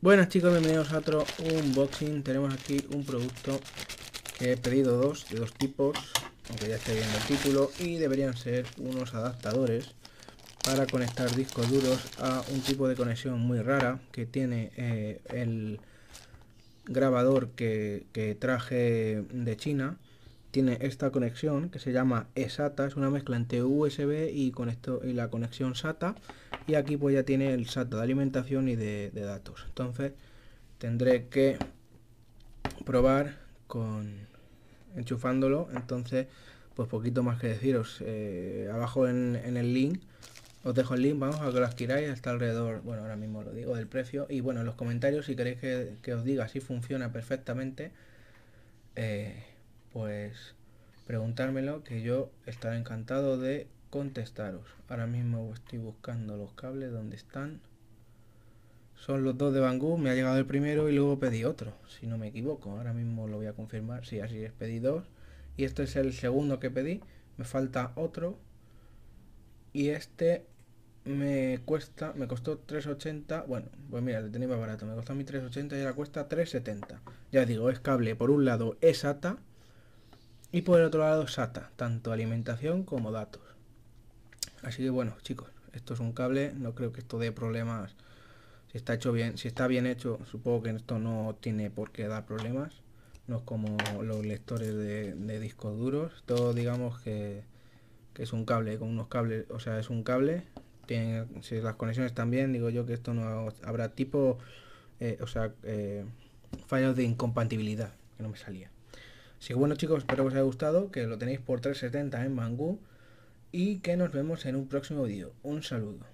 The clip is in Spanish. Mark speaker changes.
Speaker 1: Bueno chicos, bienvenidos a otro unboxing. Tenemos aquí un producto que he pedido dos, de dos tipos, aunque ya esté viendo el título, y deberían ser unos adaptadores para conectar discos duros a un tipo de conexión muy rara que tiene eh, el grabador que, traje de China tiene esta conexión que se llama eSATA, es una mezcla entre USB y, esto y la conexión SATA y aquí pues ya tiene el SATA de alimentación y de, datos. Entonces tendré que probar con enchufándolo, entonces pues poquito más que deciros, eh, abajo en, en el link os dejo el link, vamos, a que lo adquiráis, hasta alrededor, bueno, ahora mismo lo digo, del precio. Y bueno, en los comentarios, si queréis que, os diga si funciona perfectamente, eh, pues preguntármelo, que yo estaré encantado de contestaros. Ahora mismo estoy buscando los cables, donde están? Son los dos de Banggood, me ha llegado el primero y luego pedí otro, si no me equivoco. Ahora mismo lo voy a confirmar, sí, así es, pedí dos. Y este es el segundo que pedí, me falta otro. Y este me cuesta, me costó 3.80, bueno, pues mira, lo tenía más barato, me costó a mí 3.80 y ahora cuesta 3.70. Ya digo, es cable, por un lado es ATA. y por el otro lado SATA, tanto alimentación como datos. Así que bueno, chicos, esto es un cable, no creo que esto dé problemas. Si está hecho bien, si está bien hecho, supongo que esto no tiene por qué dar problemas. No es como los lectores de, discos duros. Todo digamos que, que es un cable, con unos cables, o sea, es un cable si las conexiones están bien digo yo que esto no habrá tipo, eh, o sea, eh, fallos de incompatibilidad, que no me salía. Así que bueno chicos, espero que os haya gustado, que lo tenéis por 370 en Mangú y que nos vemos en un próximo vídeo. Un saludo.